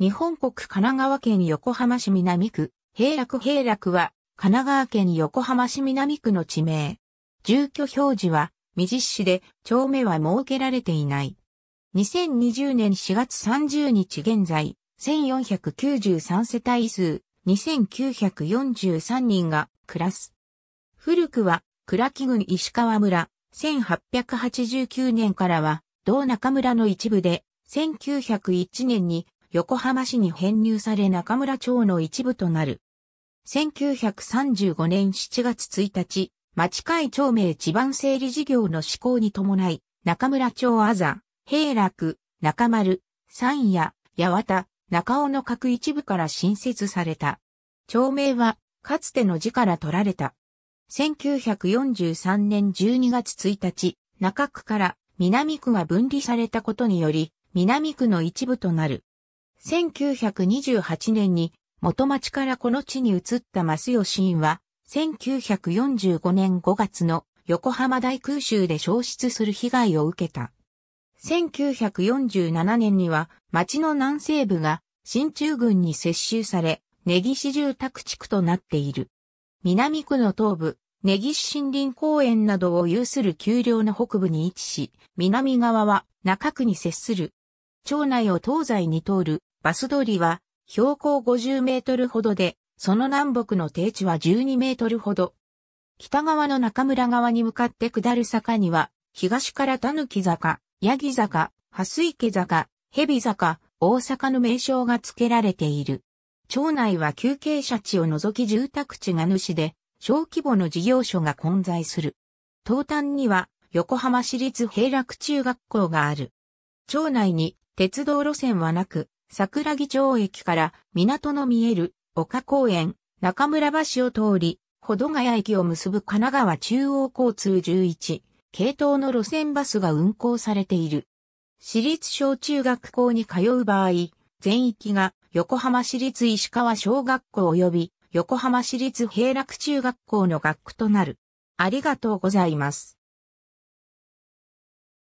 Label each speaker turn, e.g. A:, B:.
A: 日本国神奈川県横浜市南区、平楽平楽は、神奈川県横浜市南区の地名。住居表示は、未実施で、町名は設けられていない。2020年4月30日現在、1493世帯数、2943人が暮らす。古くは、倉木郡石川村、1889年からは、道中村の一部で、1901年に横浜市に編入され中村町の一部となる。1935年7月1日、町会町名地盤整理事業の施行に伴い、中村町あざ、平楽、中丸、三夜、八幡、中尾の各一部から新設された。町名は、かつての字から取られた。1943年12月1日、中区から南区が分離されたことにより、南区の一部となる。1928年に元町からこの地に移った増吉院は、1945年5月の横浜大空襲で消失する被害を受けた。1947年には町の南西部が新中軍に接収され、根岸住宅地区となっている。南区の東部、根岸森林公園などを有する丘陵の北部に位置し、南側は中区に接する。町内を東西に通るバス通りは標高50メートルほどで、その南北の低地は12メートルほど。北側の中村側に向かって下る坂には、東から狸坂、ヤギ坂、蓮池坂、蛇坂、大阪の名称が付けられている。町内は休憩者地を除き住宅地が主で、小規模の事業所が混在する。東端には横浜市立平楽中学校がある。町内に鉄道路線はなく、桜木町駅から港の見える丘公園、中村橋を通り、保土ヶ谷駅を結ぶ神奈川中央交通11系統の路線バスが運行されている。私立小中学校に通う場合、全域が横浜市立石川小学校及び横浜市立平楽中学校の学区となる。ありがとうございます。